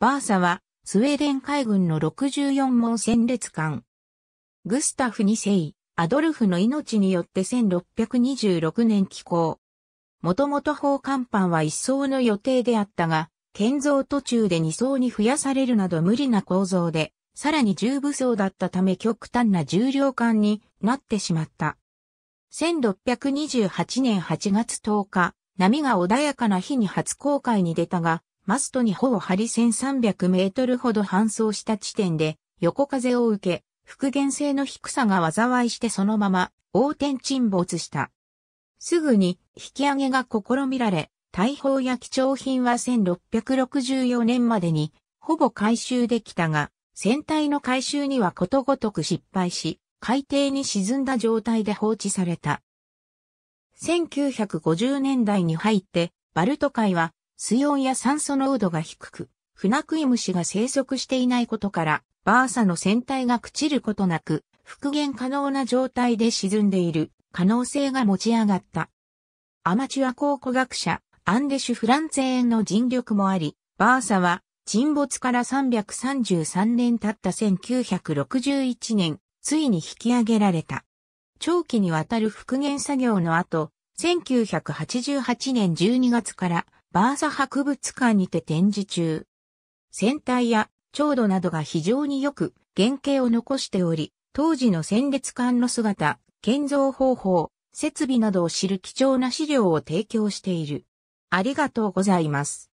バーサは、スウェーデン海軍の64門戦列艦。グスタフ2世、アドルフの命によって1626年寄港。もともと砲艦艦は1層の予定であったが、建造途中で2層に増やされるなど無理な構造で、さらに重武装だったため極端な重量艦になってしまった。1628年8月10日、波が穏やかな日に初公開に出たが、マストに帆を張り1300メートルほど搬送した地点で、横風を受け、復元性の低さが災いしてそのまま、横転沈没した。すぐに、引き上げが試みられ、大砲や貴重品は1664年までに、ほぼ回収できたが、船体の回収にはことごとく失敗し、海底に沈んだ状態で放置された。1950年代に入って、バルト海は水温や酸素濃度が低く、船食い虫が生息していないことから、バーサの船体が朽ちることなく、復元可能な状態で沈んでいる可能性が持ち上がった。アマチュア考古学者、アンデシュ・フランツェーンの尽力もあり、バーサは沈没から333年経った1961年、ついに引き上げられた。長期にわたる復元作業の後、1988年12月からバーサ博物館にて展示中。船体や調度などが非常によく原型を残しており、当時の戦列艦の姿、建造方法、設備などを知る貴重な資料を提供している。ありがとうございます。